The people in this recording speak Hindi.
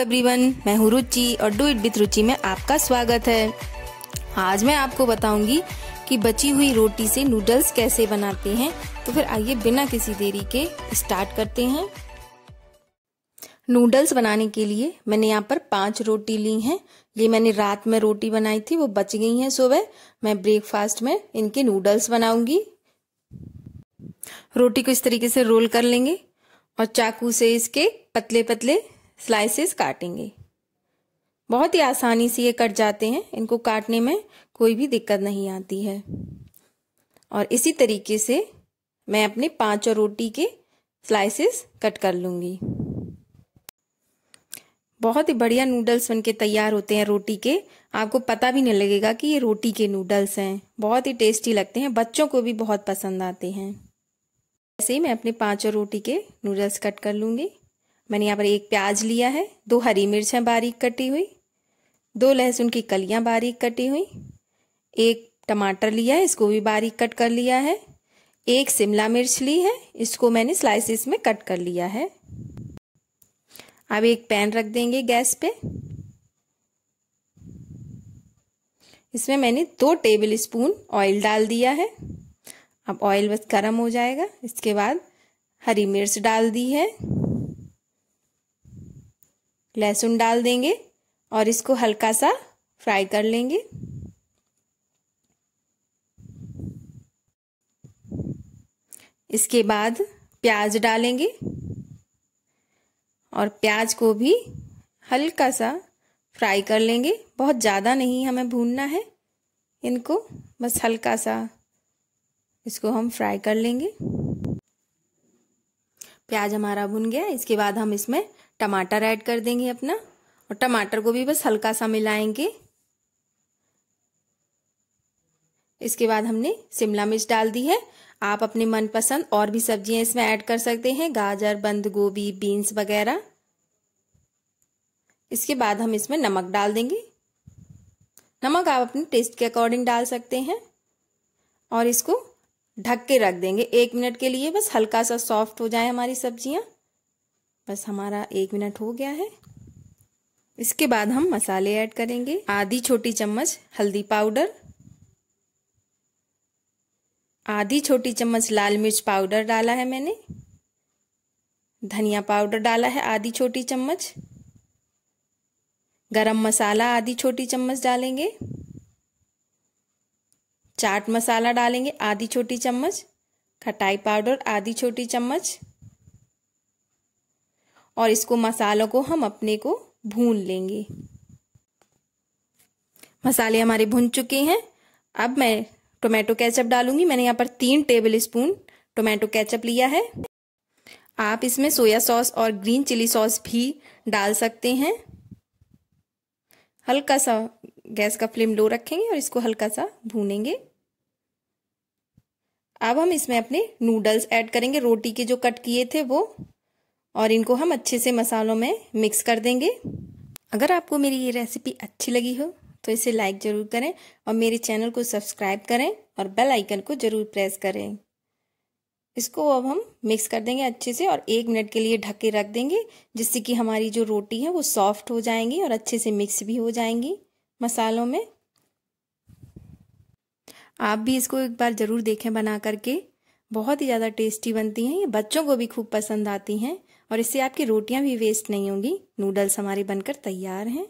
एवरीवन मैं हूँ रुचि और डू इट विथ रुचि में आपका स्वागत है आज मैं आपको बताऊंगी कि बची हुई रोटी से नूडल्स कैसे बनाते हैं तो फिर आइए बिना किसी देरी के स्टार्ट करते हैं नूडल्स बनाने के लिए मैंने यहाँ पर पांच रोटी ली हैं ये मैंने रात में रोटी बनाई थी वो बच गई हैं सुबह मैं ब्रेकफास्ट में इनके नूडल्स बनाऊंगी रोटी को इस तरीके से रोल कर लेंगे और चाकू से इसके पतले पतले स्लाइसेस काटेंगे बहुत ही आसानी से ये कट जाते हैं इनको काटने में कोई भी दिक्कत नहीं आती है और इसी तरीके से मैं अपने पांचों रोटी के स्लाइसेस कट कर लूँगी बहुत ही बढ़िया नूडल्स बनके तैयार होते हैं रोटी के आपको पता भी नहीं लगेगा कि ये रोटी के नूडल्स हैं बहुत ही टेस्टी लगते हैं बच्चों को भी बहुत पसंद आते हैं ऐसे ही मैं अपने पांचों रोटी के नूडल्स कट कर लूँगी मैंने यहाँ पर एक प्याज लिया है दो हरी मिर्च हैं बारीक कटी हुई दो लहसुन की कलियाँ बारीक कटी हुई एक टमाटर लिया है इसको भी बारीक कट कर लिया है एक शिमला मिर्च ली है इसको मैंने स्लाइसिस में कट कर लिया है अब एक पैन रख देंगे गैस पे इसमें मैंने दो टेबल स्पून ऑयल डाल दिया है अब ऑयल बस गर्म हो जाएगा इसके बाद हरी मिर्च डाल दी है लहसुन डाल देंगे और इसको हल्का सा फ्राई कर लेंगे इसके बाद प्याज डालेंगे और प्याज को भी हल्का सा फ्राई कर लेंगे बहुत ज़्यादा नहीं हमें भूनना है इनको बस हल्का सा इसको हम फ्राई कर लेंगे प्याज हमारा भुन गया इसके बाद हम इसमें टमाटर ऐड कर देंगे अपना और टमाटर को भी बस हल्का सा मिलाएंगे इसके बाद हमने शिमला मिर्च डाल दी है आप अपने मनपसंद और भी सब्जियां इसमें ऐड कर सकते हैं गाजर बंद गोभी बीन्स वगैरह इसके बाद हम इसमें नमक डाल देंगे नमक आप अपने टेस्ट के अकॉर्डिंग डाल सकते हैं और इसको ढक के रख देंगे एक मिनट के लिए बस हल्का सा सॉफ्ट हो जाए हमारी सब्जियां बस हमारा एक मिनट हो गया है इसके बाद हम मसाले ऐड करेंगे आधी छोटी चम्मच हल्दी पाउडर आधी छोटी चम्मच लाल मिर्च पाउडर डाला है मैंने धनिया पाउडर डाला है आधी छोटी चम्मच गरम मसाला आधी छोटी चम्मच डालेंगे चाट मसाला डालेंगे आधी छोटी चम्मच खटाई पाउडर आधी छोटी चम्मच और इसको मसालों को हम अपने को भून लेंगे मसाले हमारे भुन चुके हैं अब मैं टोमेटो केचप डालूंगी मैंने यहाँ पर तीन टेबल स्पून टोमेटो केचप लिया है आप इसमें सोया सॉस और ग्रीन चिली सॉस भी डाल सकते हैं हल्का सा गैस का फ्लेम लो रखेंगे और इसको हल्का सा भूनेंगे अब हम इसमें अपने नूडल्स ऐड करेंगे रोटी के जो कट किए थे वो और इनको हम अच्छे से मसालों में मिक्स कर देंगे अगर आपको मेरी ये रेसिपी अच्छी लगी हो तो इसे लाइक ज़रूर करें और मेरे चैनल को सब्सक्राइब करें और बेल आइकन को ज़रूर प्रेस करें इसको अब हम मिक्स कर देंगे अच्छे से और एक मिनट के लिए ढक के रख देंगे जिससे कि हमारी जो रोटी है वो सॉफ्ट हो जाएंगी और अच्छे से मिक्स भी हो जाएंगी मसालों में आप भी इसको एक बार ज़रूर देखें बना करके बहुत ही ज़्यादा टेस्टी बनती हैं ये बच्चों को भी खूब पसंद आती हैं और इससे आपकी रोटियां भी वेस्ट नहीं होंगी नूडल्स हमारे बनकर तैयार हैं